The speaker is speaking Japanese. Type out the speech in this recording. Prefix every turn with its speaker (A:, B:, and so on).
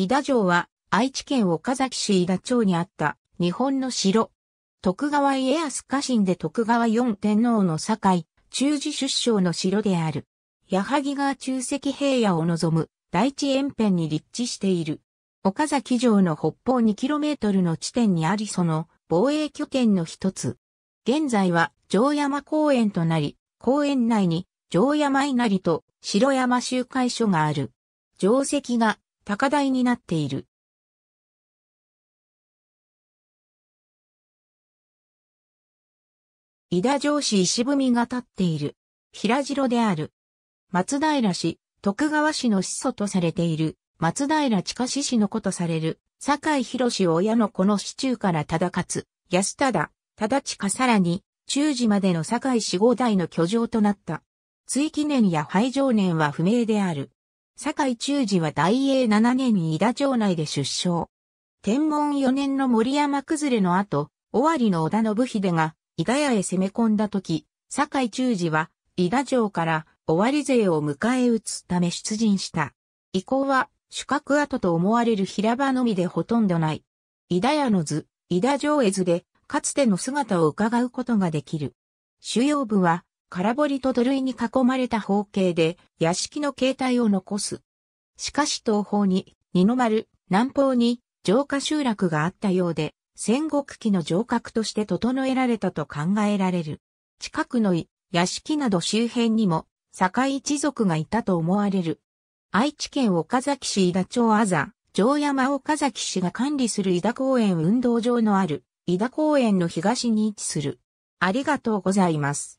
A: 伊田城は愛知県岡崎市伊田町にあった日本の城。徳
B: 川家康家臣で徳川四天皇の堺、中寺出生の城である。矢作川中石平野を望む大地延辺に立地している。岡崎城の北方 2km の地点にありその防衛拠点の一つ。現在は城山公園となり、公園内に城山
A: 稲荷と城山集会所がある。城石が高台になっている。伊田城市石踏が立っている。平城である。
B: 松平市、徳川市の始祖とされている。松平地下市市の子とされる。坂井広士親の子の市中から忠勝、安忠、忠近さらに、中寺までの坂井四五代の居城となった。追記念や廃城年は不明である。坂井中治は大英7年に伊田町内で出生。天文4年の森山崩れの後、尾張の織田信秀が伊田屋へ攻め込んだ時、坂井中治は伊田城から尾張勢を迎え撃つため出陣した。以降は主角跡と思われる平場のみでほとんどない。伊田屋の図、伊田城絵図で、かつての姿を伺うことができる。主要部は、空堀と土塁に囲まれた方形で、屋敷の形態を残す。しかし東方に、二の丸、南方に、城下集落があったようで、戦国期の城郭として整えられたと考えられる。近くの井、屋敷など周辺にも、堺一族がいたと思われる。愛知県岡崎市井田町あざ、城山岡崎市が管理する井田公園運動場のある、井田公園の東に
A: 位置する。ありがとうございます。